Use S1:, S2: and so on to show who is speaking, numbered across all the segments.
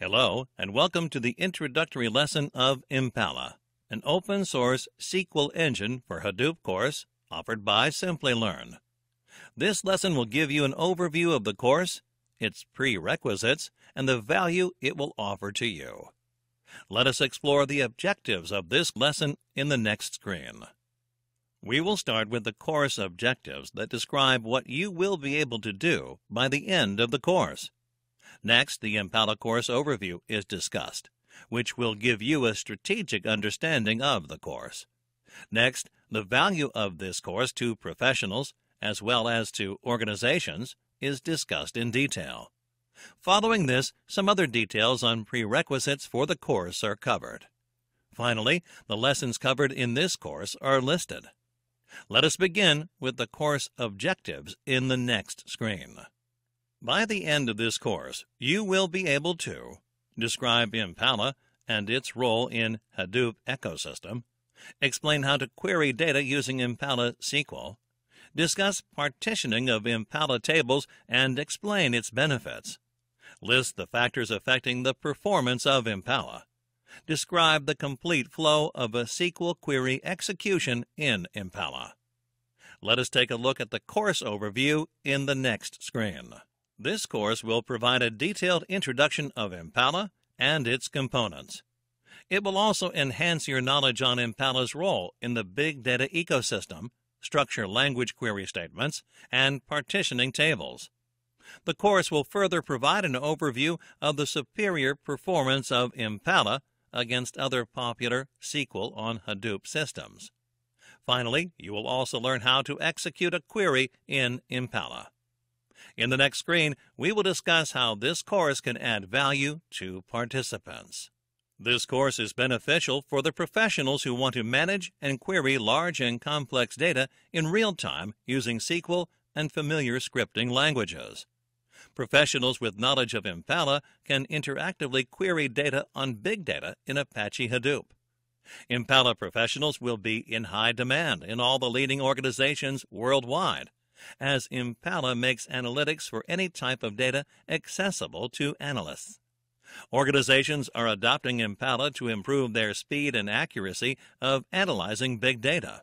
S1: Hello, and welcome to the introductory lesson of Impala, an open source SQL engine for Hadoop course offered by Simply Learn. This lesson will give you an overview of the course, its prerequisites, and the value it will offer to you. Let us explore the objectives of this lesson in the next screen. We will start with the course objectives that describe what you will be able to do by the end of the course. Next, the Impala course overview is discussed, which will give you a strategic understanding of the course. Next, the value of this course to professionals as well as to organizations is discussed in detail. Following this, some other details on prerequisites for the course are covered. Finally, the lessons covered in this course are listed. Let us begin with the course objectives in the next screen. By the end of this course, you will be able to describe Impala and its role in Hadoop ecosystem, explain how to query data using Impala SQL, discuss partitioning of Impala tables and explain its benefits, list the factors affecting the performance of Impala, describe the complete flow of a SQL query execution in Impala. Let us take a look at the course overview in the next screen. This course will provide a detailed introduction of Impala and its components. It will also enhance your knowledge on Impala's role in the big data ecosystem, structure language query statements, and partitioning tables. The course will further provide an overview of the superior performance of Impala against other popular SQL on Hadoop systems. Finally, you will also learn how to execute a query in Impala. In the next screen, we will discuss how this course can add value to participants. This course is beneficial for the professionals who want to manage and query large and complex data in real time using SQL and familiar scripting languages. Professionals with knowledge of Impala can interactively query data on big data in Apache Hadoop. Impala professionals will be in high demand in all the leading organizations worldwide as Impala makes analytics for any type of data accessible to analysts. Organizations are adopting Impala to improve their speed and accuracy of analyzing big data.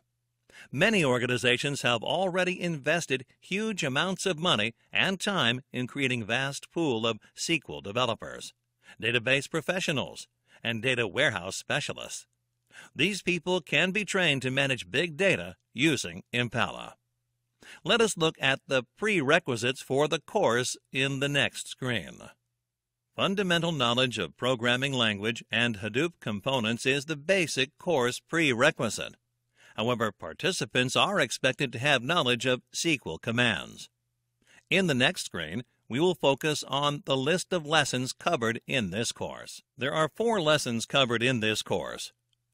S1: Many organizations have already invested huge amounts of money and time in creating vast pool of SQL developers, database professionals, and data warehouse specialists. These people can be trained to manage big data using Impala. Let us look at the prerequisites for the course in the next screen. Fundamental knowledge of programming language and Hadoop components is the basic course prerequisite. However, participants are expected to have knowledge of SQL commands. In the next screen, we will focus on the list of lessons covered in this course. There are four lessons covered in this course.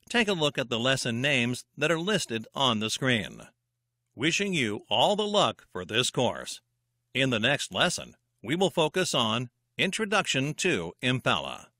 S1: Take a look at the lesson names that are listed on the screen wishing you all the luck for this course. In the next lesson, we will focus on Introduction to Impala.